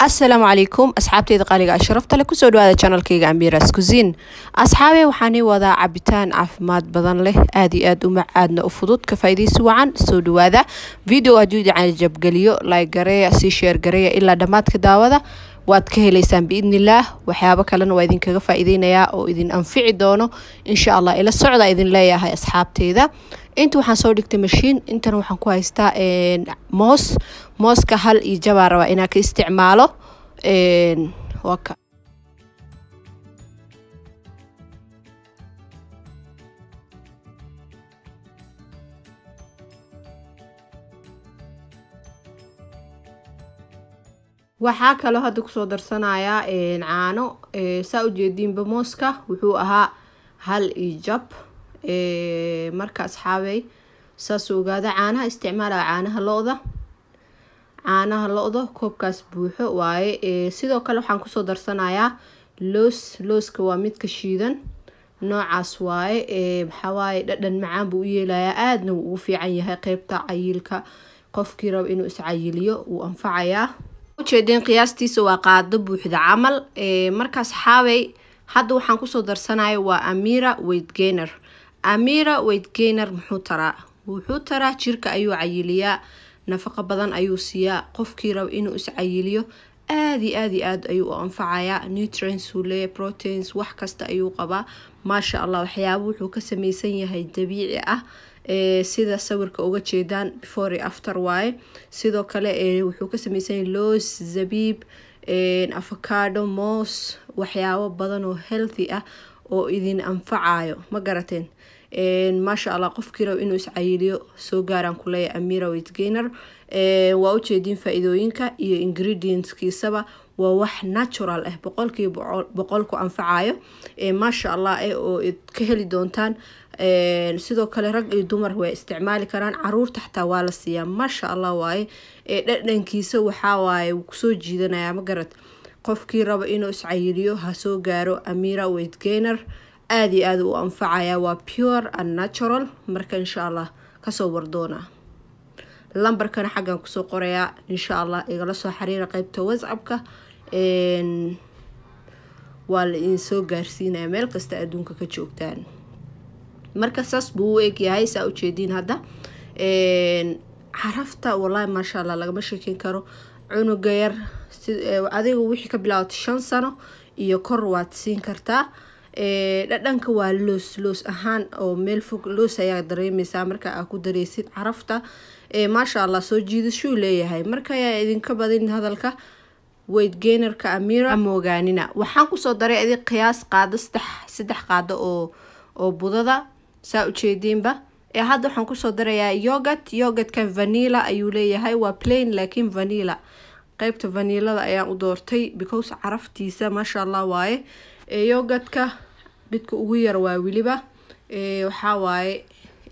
asalaamu calaykum asxaabteyda qaaliga a ah, sharafta le kusoo dhawaada janalkayga ambiras kusin asxaabey waxaanay wadaa cabitaan caafimaad badan leh aad iyo aad u macaadna u fudud ka faa'iidaysi wacan soo dhawaada video hadduu dacana jabgeliyo like gareeya sii sheer gareeya ilaa dhammaadka daawada waad ka helaysaan biidnillaah waxyaabo kalena waa idinkaga faa'iideynayaa oo idin anfici doono insha allah ila socda idin leeyahay asxaabteyda inta waxaan soo dhigtay mashiin intana waxaan ku haystaa moos mooska hal iyo jabaa rabaa inaa ka isticmaalo waxaa kaloo hadda kusoo darsanayaa caano saa ujeediinba mooska wuxuu ahaa hal iyo jab marka asxaabey saasuu ogaada caanaha isticmaalaa caanaha lo-da caanaha lo-da koobkaas buuxo waaye eh, sidoo kale waxaan kusoo darsanayaa loos looska waa midka shiidan noocaas waaye eh, maxawaaye dhadhan macaan buu u yeelayaa aadana wuu ugu fiican yahay qeybta cayiilka qofkii rab inuu iscayiliyo wuu anfacayaa ujeedeen qiyaastiisa waa qaado buuxda camal eh, markaas xaabey hadda waxaan kusoo darsanaya waa amira weydgener amira weydgeyner muxuu taraa wuxuu taraa jirka ayuu cayiliyaa nafaqo badan ayuu siiyaa qofkii raba inuu iscayiliyo aadi aad aad ayuu u anfacayaa nutrientsuu leeya proteins wax kasta ayuu qabaa maasha allah waxyaaba wuxuu ka sameysan yahay dabiici ah sida sawirka uga jeedaan before after waaye sidoo kale wuxuu ka sameysan yahay zabiib avocado moos waxyaabo badan oo healthy ah oo idin anfacayo ma garateen maasha allah qof inuu iscayiliyo soo gaaraan kuleeya amira witgainer waa ujeediin faa-iidooyinka iyo ingredientskiisaba waa wax natural ah eh, boqolkiiba boqolku anfacayo maasha allah ah eh, oo ka heli doontaan sidoo kale rag iyo dumar way isticmaali karaan caruurta xataa waa la siiyaa maasha allah waaye dhadhankiisa waxawaaye wuu kusoo jiidanayaa ma garad qofkii rabo inuu iscayiriyo ha soo gaaro amira weydgeyner aada iyo aada u anfacaya waa pure and natural marka insha allah kasoo wardoona lambarkana xaggan kusoo qorayaa insha allah igala soo xiriira qeybta whatsappka waa la idin soo gaarsiinaya meel kasta adduunka ka joogtaan marka saas buu u egyahay saa ujeediin hadda xarafta wallaahi maasha allah lagama sheekin karo cunuga yar eh, adiga wixii ka bilaabata shan sano iyo kor waad siin kartaa eh, dhadhanka waa loos loos ahaan oo meel fog loos ayaa dareemeysaa marka aa ku dareysid carafta eh, maasha allah soo jiidashuu leeyahay marka ayaa idinka badin hadalka weydgeynerka amira ama waxaan kusoo daray adi qiyaas qaado saddex qaado oo oo budada saa ujeediinba ee hadda waxaan kusoo darayaa yogat yogatkan vanila ayuu leeyahay waa plain laakiin vanila qeybta vanilada ayaan u doortay because caraftiisa maasha allah waaye yogadka bidka ugu yar waa weliba waxaa waaye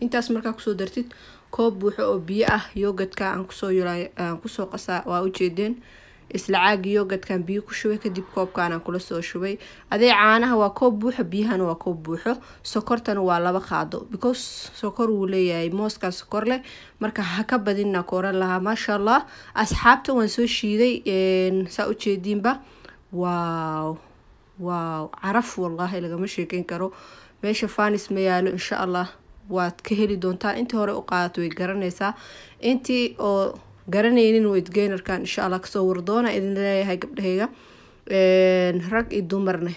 intaas markaa kusoo dartid koob buuxo oo biyo ah yogatka aan kusoo kusoo qasa waa ujeedeen isla yogadkan biyo ku shubay kadib koobkaanaan kula soo shubay adee caanaha waa koob buuxo biyahana waa koob buuxo sokortana waa laba qaado because sokor wuu leeyahay mooskaa sokor leh marka haka ka badinna ku oran lahaa maasha allah asxaabta waan soo shiiday saa ujeediinba waaw waaw caraf wallaahi lagama sheekeyn karo meesha fanis ma yaalo insha allah waad ka heli doontaa intii hore u qaadato way garanaysaa intii oo garanaynin weydgeynarkan insha alla kasoo wardoona idin leeyahay gabdhaheyga rag iyo dumarne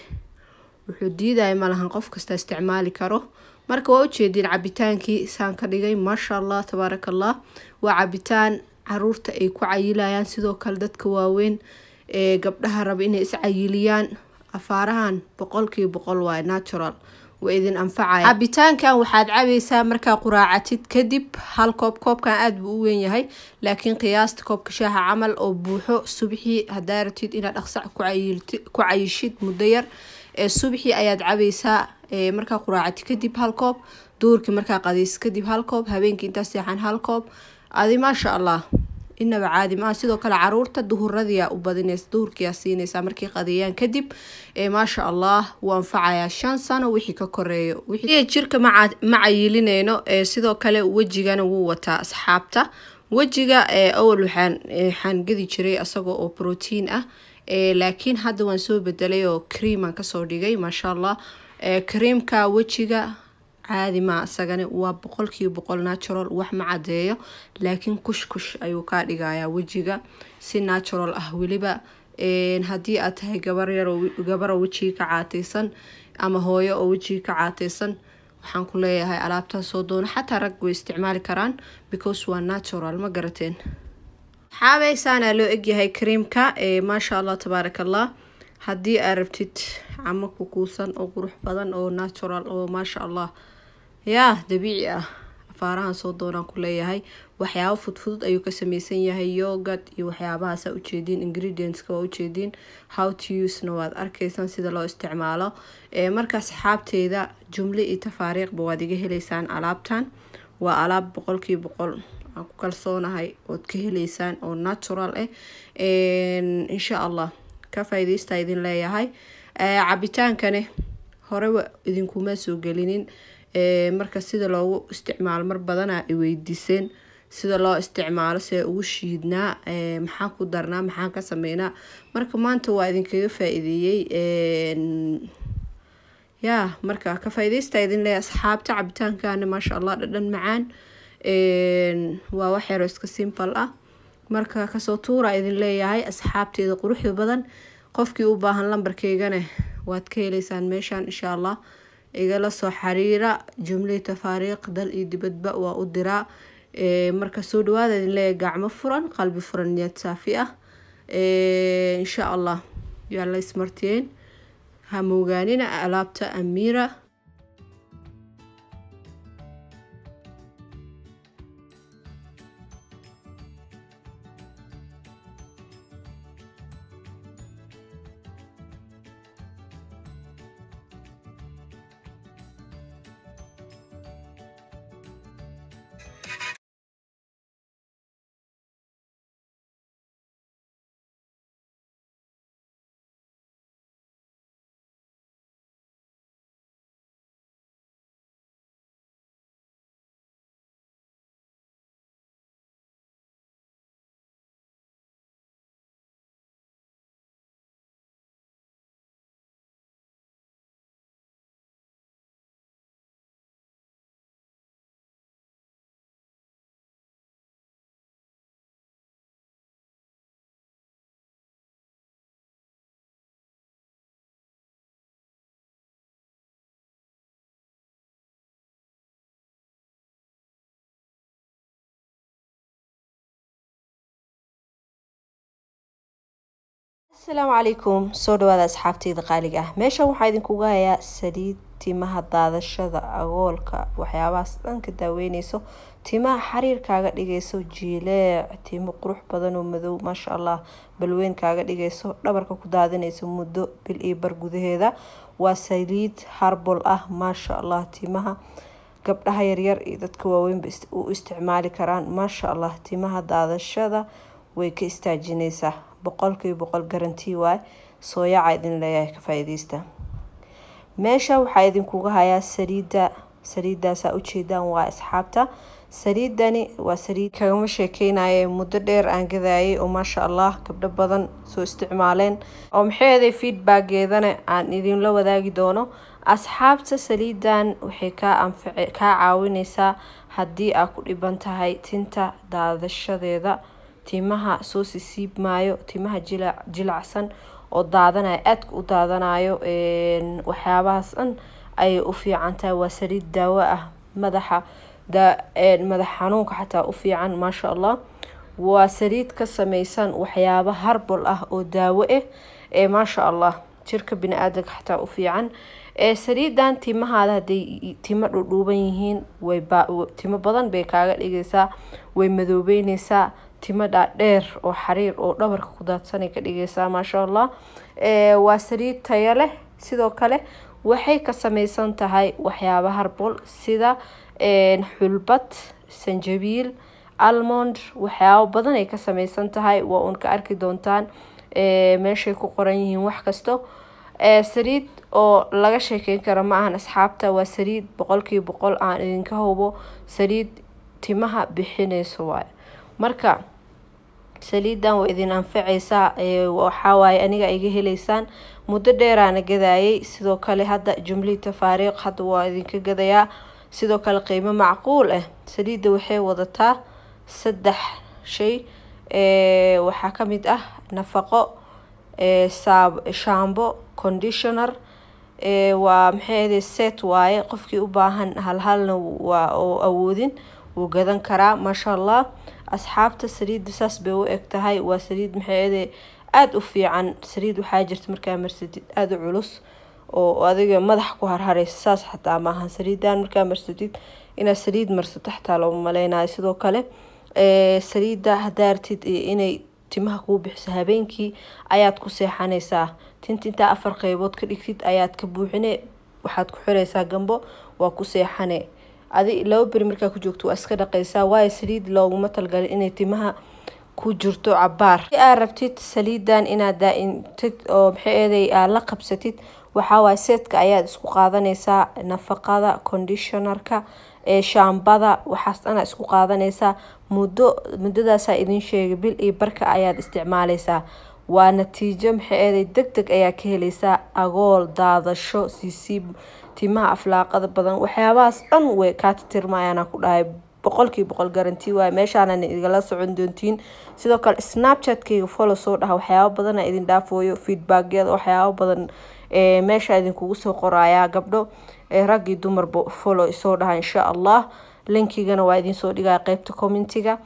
wuxuu diidaya malahan qof kasta isticmaali karo marka waa ujeediin cabitaankii saan ka dhigay maasha allah tabaarak allah waa cabitaan caruurta ay ku cayilayaan sidoo kale dadka waaweyn ee gabdhaha raba inay iscayiliyaan afaarahan boqolkii boqol waay natural waa idin anfacaya cabitaankan waxaad cabaysaa markaa quraacatid kadib hal koob koobkan aad buu u weyn yahay laakiin qiyaasta koobka shaaha camal oo buuxo subxii hadaa ratid inaad dhaqsac ku cayishid muddo yar ee subxii ayaad cabaysaa markaa quraacati kadib hal koob duurkii markaa qadiis kadib hal koob habeenkii intaa seexan hal koob adi maasha allah inaba caadi maaha sidoo kale caruurta duhuradiyaa u badinays duhurkiyaa siinaysaa markay qadiyaan kadib maasha allah wuu anfacayaa shan sano wixii ka koreeyo jirka ma macayilineyno sidoo kale wejigana wuu wataa asxaabta wejiga awal waxaan gedi jiray asagoo oo brotiin ah laakiin hadda waan soo bedelay oo creaman kasoo dhigay maasha allah kareemka wejiga caadi maa isagani waa boqolkiiba boqol natural wax ma cadeeyo laakiin kushkush ayuu kaa dhigayaa wejiga si natural ah weliba haddii aad tahay gabaroo wejiga ka caateysan ama hooyo oo wejiga ka caateysan waxaan ku leeyahay alaabtaa soo doono xataa rag way isticmaali karaan because waa natural ma garateen xaabeysaan loo egyahay kareemka maasha allah tabaarak allah haddii aad rabtid camo kuusan oo qurux badan oo natural oo maasha allah yaa dabiici ah afaarahan soo doonaan ku leeyahay waxyaabo fudfudud ayuu ka sameysan yahay yogad iyo waxyaabahaasaa ujeediin ingredientska waa ujeediin how to usena waad arkaysaan sida loo isticmaalo marka asxaabteeda jumle iyo tafaariiqba waad iga helaysaan alaabtan waa alaab boqolkiiba boqol aan ku kalsoonahay ood ka heleysaan oo natural ah insha allah ka faa'iideysta idin leeyahay eh, cabitaankani horeba idinkuma soo gelinin eh, marka sida loogu isticmaalo mar badanaa ay weydiiseen sida loo isticmaalo see ugu shiidnaa eh, maxaa ku darnaa maxaa ka sameynaa marka maanta waa idinkaga faaideeyey ya yaa marka ka faa-iideysta idin leeyahay asxaabta cabitaankani maasha allah dhadhan macaan waa wax yaroo iska simple ah marka kasoo tuura idin leeyahay asxaabteeda quruxda badan qofkii u baahan lambarkeygane waad ka heleysaan meeshaan insha allah igala soo xariira jumlii tafaariiq dal iyo dibadba waa u diraa marka soo dhawaada idin leeyahay gacmo furan qalbi furan niyad saafi ah insha allah yaala ismarteen ha moogaanina alaabta amiira asalaamu calaykum soo dhawaada asxaabteyda qaaliga ah meeshan waxaa idinkuga hayaa saliid timaha daadashada agoolka waxyaabahaas dhanka daaweyneyso timaha xariir kaaga dhigayso jiileec timo qurux badan oo madow maasha allah balweyn kaaga dhigayso dhabarka ku daadinayso muddo bil iyo bar gudaheeda waa saliid harbol ah maasha allah timaha gabdhaha yaryar iyo dadka waaweynba u isticmaali karaan maasha allah timaha daadashada way ka istaajineysaa boqolkiiba boqol garanti waay sooyacaa idin leeyahay ka faa meesha waxaa idinkuga hayaa saliida saliidaasaa ujeedaan waa asxaabta saliidani waa saliid kagama sheekeynaye muddo dheer aan gadaayay oo maasha allah gabdho badan soo isticmaaleen oo maxeeday feedbackeedana aan idinla wadaagi doono asxaabta saliidan waxay kaa anfac kaa caawineysaa haddii aa ku dhiban tahay tinta daadashadeeda timaha soo sisiib maayo timaha jilacsan oo daadanayo aadka u daadanayo waxyaabahaas ayay u fiican tahay waa saliid daawo ah madaxa madax xanuunka xataa u fiican maasha allah waa saliid ka sameysan waxyaaba harbol ah oo daawo eh ee maasha allah jirka bini-aadanka xataa u fiican saliidan timahaada haday timo dhudhuuban yihiin timo badan bay kaaga dhigeysaa way madoobeyneysaa timo dhaadheer ah, oo xariir oo dhabarka ku daadsana ka dhigeysaa maasha allah waa sariid taya leh sidoo kale waxay ka sameysan tahay waxyaaba harbol sida xulbad sanjabiil almond waxyaabo badan ay ka sameysan tahay waa uun ka arki doontaan meeshay ku qoran yihiin wax kasto sariid oo laga sheekeyn kara ma ahan asxaabta waa sariid boqolkiiba boqol aan idinka hubo saliid timaha bixineyso waay marka saliidan waa idin anfaceysaa waxawaaye aniga iga heleysaan muddo dheeraana gadaayay sidoo kale hadda jumlii tafaariiq hadda waa idinka gadayaa sidoo kale qiimo macquul ah saliidda waxay wadataa saddex shay waxaa ka mid ah nafaqo shaambo conditioner waa maxay set waaye qofkii u baahan halhalna waa oo awoodin wuu gadan karaa maasha allah asxaabta saliidda saas bay u eg tahay waa saliid maxeede aada u fiican saliid waxaa jirta markaa marsadid aada u culus oo adiga madax ku harhareysa saas xataa maahan saliidaan markaa marsatid inaad saliid marsato xataa looma maleynayo sidoo kale saliida hadaartid iyo inay timaha kuu bixiso habeenkii ayaad ku seexanaysaa tinta intaa afar qeybood ka dhigtid ayaad ka buuxine waxaad ku xireysaa gambo waa ku seexane adi laba beri markaa ku joogto waa iska dhaqaysaa waayo saliid looguma talgalay inay timaha ku jirto cabaar aad rabtid saliidan inaad daaintid oo maxeeday aad la qabsatid waxaawaay seedka ayaad isku qaadanaysaa nafaqada conditionarka ee shaambada waxaas dhanaa isku qaadanaysaa muddo muddadaasaa idin sheegay bil iyo barka ayaad isticmaalaysaa waa natiijo maxeeday degdeg ayaa ka helaysaa agool daadasho siisiib timaha aflaaqada badan waxyaabahaas dhan way kaa titirmayaana ku dhahay boqolkii boqol garanti waaye meeshaanan igala socon doontiin sidoo kale snapchatkayga folo soo dhaha waxyaaba badana idin dhaafooyo feedbackyada waxyaaba badan eh, meesha idinkugu soo qoraayaa gabdho eh, raggii dumarba folo soo dhaha insha allah linkigana waa idiin soo dhigaa qeybta commentiga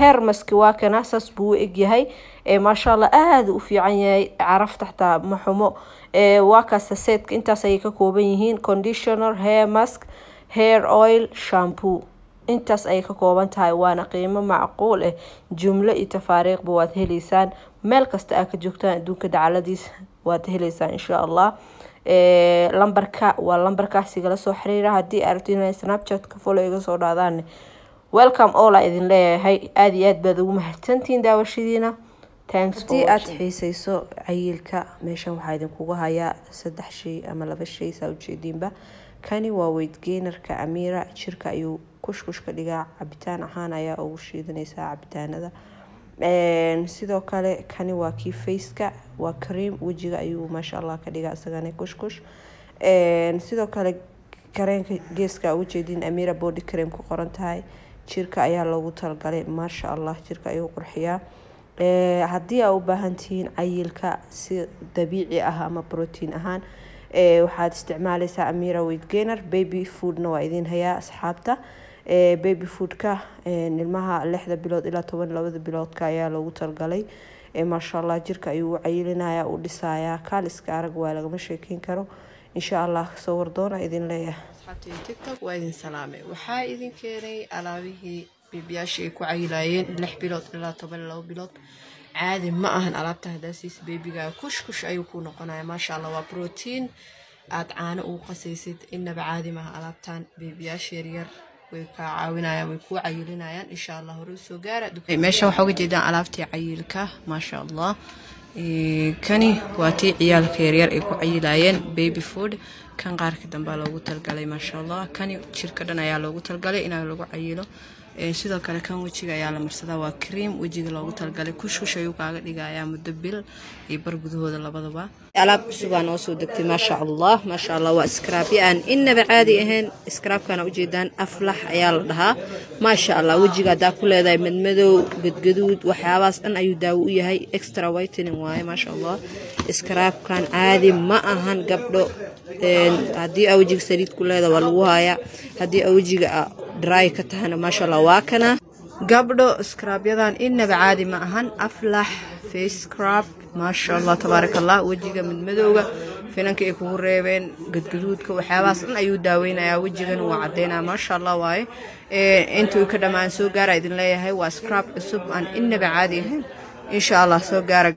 hermaski waa kana saas buu u egyahay maasha allah aada u fiican yahay carafta xataa ma xumo seedka intaas ayay ka kooban yihiin conditioner hair mask hair oil shampoo intaas ayay ka kooban tahay waana qiimo macquul eh jumlo iyo tafaariiqba waad heleysaan meel kasta aa ka joogtaan adduunka dhacaladiisa waad heleysaan insha allah lambarka waa lambarkaas igala soo xiriira haddii aa inaa snapchat folo iga soo dhaadaan welcome ola idin leeyahay aada iyo aad baad ugu mahadsantihiin daawashadiina haddii aada xiiseyso cayiilka meeshan waxaa idinkugu hayaa saddex shay ama laba shay saa ujeediinba kani waa weydgeynarka amiira jirka ayuu kushkushka dhigaa cabitaan ahaan ayaa ugu shiidanaysaa cabitaanada sidoo kale kani waa kii faceka waa cream wejiga ayuu maasha allah ka dhiga isagana kushkush sidoo kale kareenka geeska ujeedin amira body cream ku qoran tahay jirka ayaa logu talgalay maasha allah jirka ayuu qurxiyaa haddii aa u baahan cayilka si dabiici ah ama brotiin ahaan waxaad isticmaaleysaa amira weydgainer baby foodna waa idin hayaa asxaabta baby foodka ilmaha lixda bilood ilaa toban labada biloodka ayaa loogu talgalay maasha allah jirka ayuu u cayilinaya u dhisayaa kaaliska arag waa lagama sheekeyn karo insha allah kasoo wardoona idin leeyahayaabtigtog waa idin salaame waxaa idin keenay alaabihii beebiyaasha ay ku cayilayeen lix bilood ilaa toban labo bilood caadi ma ahan alaabta hadaasiis beebiga kushkush ayuu ku noqonaya maasha allah waa brotiin aada caano ugu qasaysid inaba caadi maaha alaabtan beebiyaasha yaryar way kaa caawinayaan way kuu cayilinayaan insha allah hore usoo gaara meesha waxa uga jeedaan alaabtii cayilka maasha allah eh, kani waa tii ciyaalka yaryar ay ku cayilaayeen baby food kan qaarka dambaa loogu talgalay maasha allah kani jirka dhan ayaa loogu talgalay inaa lagu cayilo sidoo kale kan wejiga ayaa la marsadaa waa cream wejiga loogu talagalay kushkush ayuu kaaga dhigayaa muddo bil iyo bar gudahooda labadaba alaab cusub baa degtay maasha allah maasha allah waa iskraabyo aan innaba caadi ahayn iskraabkana ujeedaan aflax ayaa la dhahaa maasha allah wejiga haddaa ku leedahay madmadow gadgaduud waxyaabahaas dhan ayuu daawo u yahay extra whitening waaye maasha allah iskaraabkan caadi ma ahan gabdho haddii a wejiga saliid ku leedaha waa lagu haayaa haddii a wejiga dry ka tahana maashaalla waa kana gabdho skrabyadan inaba caadi ma ahan aflax face crab maasha allah tabaaraka allah wejiga midmadowga finanka ay kugu reebeen gadgaduudka waxyaabahaas dhan ayuu daaweynayaa wejigan waa caddaynaa maasha allah waaye eh, intuu ka dhammaan soo gaara idin leeyahay waa scrab cusub aan innaba caadi ahayn insha allah soo gaara